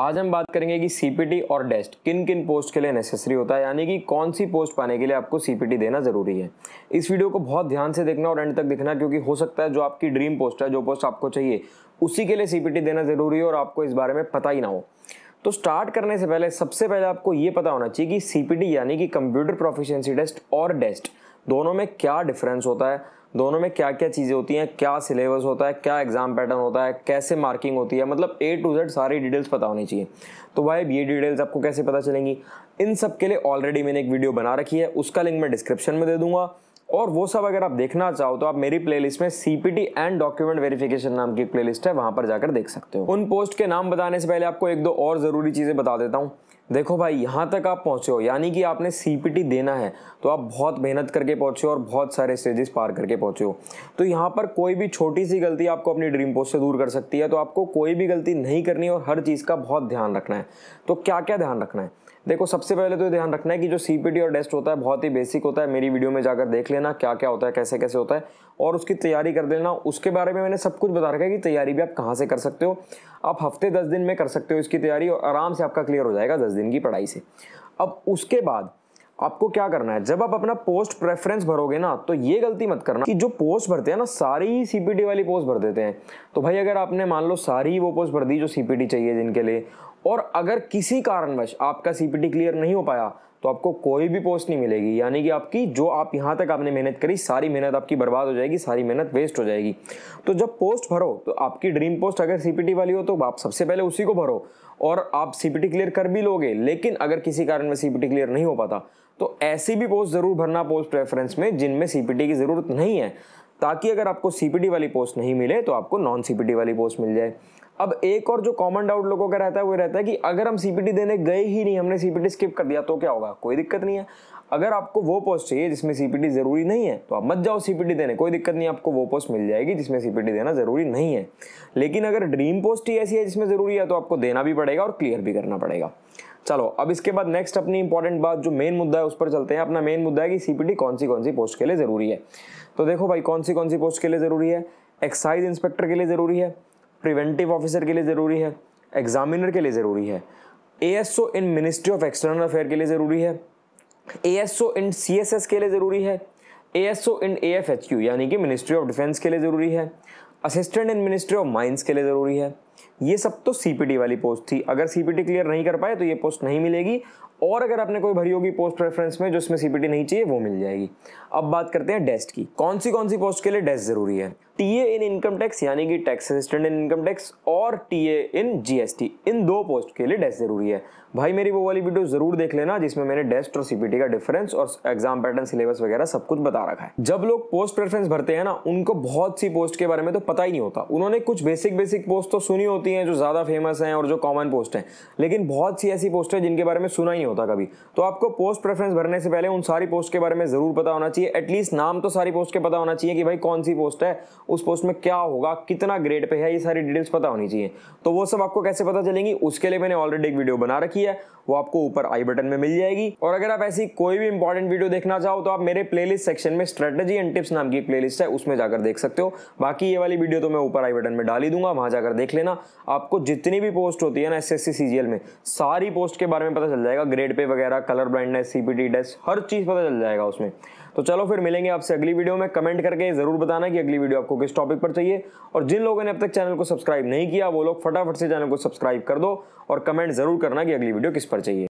आज हम बात करेंगे कि सीपीटी और डेस्ट किन किन पोस्ट के लिए नेसेसरी होता है यानी कि कौन सी पोस्ट पाने के लिए आपको सीपीटी देना ज़रूरी है इस वीडियो को बहुत ध्यान से देखना और एंड तक देखना क्योंकि हो सकता है जो आपकी ड्रीम पोस्ट है जो पोस्ट आपको चाहिए उसी के लिए सीपीटी देना ज़रूरी है और आपको इस बारे में पता ही ना हो तो स्टार्ट करने से पहले सबसे पहले आपको ये पता होना चाहिए कि सीपीटी यानी कि कंप्यूटर प्रोफिशिएंसी टेस्ट और डेस्ट दोनों में क्या डिफरेंस होता है दोनों में क्या क्या चीज़ें होती हैं क्या सिलेबस होता है क्या एग्ज़ाम पैटर्न होता है कैसे मार्किंग होती है मतलब ए टू जेड सारी डिटेल्स पता होनी चाहिए तो भाई ये डिटेल्स आपको कैसे पता चलेंगी इन सब के लिए ऑलरेडी मैंने एक वीडियो बना रखी है उसका लिंक मैं डिस्क्रिप्शन में दे दूंगा और वो सब अगर आप देखना चाहो तो आप मेरी प्लेलिस्ट में सीपीटी एंड डॉक्यूमेंट वेरिफिकेशन नाम की प्लेलिस्ट है वहां पर जाकर देख सकते हो उन पोस्ट के नाम बताने से पहले आपको एक दो और ज़रूरी चीज़ें बता देता हूँ देखो भाई यहाँ तक आप पहुँचे हो यानी कि आपने सीपीटी देना है तो आप बहुत मेहनत करके पहुँचे हो और बहुत सारे स्टेजेस पार करके पहुँचे हो तो यहाँ पर कोई भी छोटी सी गलती आपको अपनी ड्रीम पोस्ट से दूर कर सकती है तो आपको कोई भी गलती नहीं करनी और हर चीज़ का बहुत ध्यान रखना है तो क्या क्या ध्यान रखना है देखो सबसे पहले तो ध्यान रखना है कि जो सी और टेस्ट होता है बहुत ही बेसिक होता है मेरी वीडियो में जाकर देख लेना क्या क्या होता है कैसे कैसे होता है और उसकी तैयारी कर लेना उसके बारे में मैंने सब कुछ बता रखा है कि तैयारी भी आप कहाँ से कर सकते हो आप हफ्ते दस दिन में कर सकते हो इसकी तैयारी और आराम से आपका क्लियर हो जाएगा दस दिन की पढ़ाई से अब उसके बाद आपको क्या करना है जब आप अपना पोस्ट प्रेफरेंस भरोगे ना तो ये गलती मत करना कि जो पोस्ट भरते हैं ना सारी ही सीपीटी वाली पोस्ट भर देते हैं तो भाई अगर आपने मान लो सारी ही वो पोस्ट भर दी जो सीपीटी चाहिए जिनके लिए और अगर किसी कारणवश आपका सीपीटी क्लियर नहीं हो पाया तो आपको कोई भी पोस्ट नहीं मिलेगी यानी कि आपकी जो आप यहाँ तक आपने मेहनत करी सारी मेहनत आपकी बर्बाद हो जाएगी सारी मेहनत वेस्ट हो जाएगी तो जब पोस्ट भरो तो आपकी ड्रीम पोस्ट अगर सीपीटी वाली हो तो आप सबसे पहले उसी को भरो और आप सीपीटी क्लियर कर भी लोगे लेकिन अगर किसी कारण में सीपीटी क्लियर नहीं हो पाता तो ऐसी भी पोस्ट ज़रूर भरना पोस्ट रेफरेंस में जिनमें सीपीटी की ज़रूरत नहीं है ताकि अगर आपको सीपीटी वाली पोस्ट नहीं मिले तो आपको नॉन सीपीटी वाली पोस्ट मिल जाए अब एक और जो कॉमन डाउट लोगों का रहता है वो रहता है कि अगर हम सीपीटी देने गए ही नहीं हमने सीपीटी स्किप कर दिया तो क्या होगा कोई दिक्कत नहीं है अगर आपको वो पोस्ट चाहिए जिसमें सीपीटी ज़रूरी नहीं है तो आप मत जाओ सीपीटी देने कोई दिक्कत नहीं आपको वो पोस्ट मिल जाएगी जिसमें सीपीटी देना ज़रूरी नहीं है लेकिन अगर ड्रीम पोस्ट ही ऐसी है जिसमें ज़रूरी है तो आपको देना भी पड़ेगा और क्लियर भी करना पड़ेगा चलो अब इसके बाद नेक्स्ट अपनी इंपॉर्टेंट बात जो मेन मुद्दा है उस पर चलते हैं अपना मेन मुद्दा है कि सीपीटी कौन सी कौन सी पोस्ट के लिए ज़रूरी है तो देखो भाई कौन सी कौन सी पोस्ट के लिए ज़रूरी है एक्साइज इंस्पेक्टर के लिए ज़रूरी है प्रिवेंटिव ऑफिसर के लिए ज़रूरी है एग्जामिनर के लिए ज़रूरी है A in ministry of external affair के लिए ज़रूरी है A in C S S के लिए ज़रूरी है ए इन ए यानी कि मिनिस्ट्री ऑफ डिफेंस के लिए ज़रूरी है assistant in ministry of mines के लिए ज़रूरी है ये सब तो सी वाली पोस्ट थी अगर सी क्लियर नहीं कर पाए तो ये पोस्ट नहीं मिलेगी और अगर आपने कोई भरी होगी पोस्ट प्रेफरेंस में जो इसमें सीपीटी नहीं चाहिए वो मिल जाएगी अब बात करते हैं डेस्ट की कौन सी कौन सी पोस्ट के लिए डेस्ट जरूरी है टीए इन इनकम टैक्स यानी कि tax assistant in income tax और टीए इन जीएसटी इन दो पोस्ट के लिए डेस्ट जरूरी है भाई मेरी वो वाली वीडियो जरूर देख लेना जिसमें मैंने डेस्ट और सीपीटी का डिफरेंस और एग्जाम पैटर्न सिलेबस वगैरह सब कुछ बता रखा है जब लोग पोस्ट प्रेफरेंस भरते हैं ना उनको बहुत सी पोस्ट के बारे में तो पता ही नहीं होता उन्होंने कुछ बेसिक बेसिक पोस्ट तो सुनी होती हैं जो ज़्यादा फेमस हैं और जो कॉमन पोस्ट हैं लेकिन बहुत सी ऐसी पोस्ट हैं जिनके बारे में सुना ही नहीं होता कभी तो आपको पोस्ट प्रेफरेंस भरने से पहले उन सारी पोस्ट के बारे में ज़रूर पता होना चाहिए एटलीस्ट नाम तो सारी पोस्ट के पता होना चाहिए कि भाई कौन सी पोस्ट है उस पोस्ट में क्या होगा कितना ग्रेड पर है ये सारी डिटेल्स पता होनी चाहिए तो वो सब आपको कैसे पता चलेंगी उसके लिए मैंने ऑलरेडी एक वीडियो बना रखी है वो आपको ऊपर आई बटन में मिल जाएगी और अगर आप ऐसी कोई भी इंपॉर्टेंट वीडियो देखना चाहो तो आप मेरे प्लेलिस्ट सेक्शन में स्ट्रेटेजी एंड टिप्स नाम की प्लेलिस्ट है उसमें जाकर देख सकते हो बाकी ये वाली वीडियो तो मैं ऊपर आई बटन में डाल ही दूंगा वहां जाकर देख लेना आपको जितनी भी पोस्ट होती है ना एस एस में सारी पोस्ट के बारे में पता चल जाएगा ग्रेड पे वगैरह कलर ब्लाइंडनेस सीपीटी टेस्ट हर चीज़ पता चल जाएगा उसमें तो चलो फिर मिलेंगे आपसे अगली वीडियो में कमेंट करके ज़रूर बताना कि अगली वीडियो आपको किस टॉपिक पर चाहिए और जिन लोगों ने अब तक चैनल को सब्सक्राइब नहीं किया वो लोग फटाफट से चैनल को सब्सक्राइब कर दो और कमेंट ज़रूर करना कि अगली वीडियो किस पर चाहिए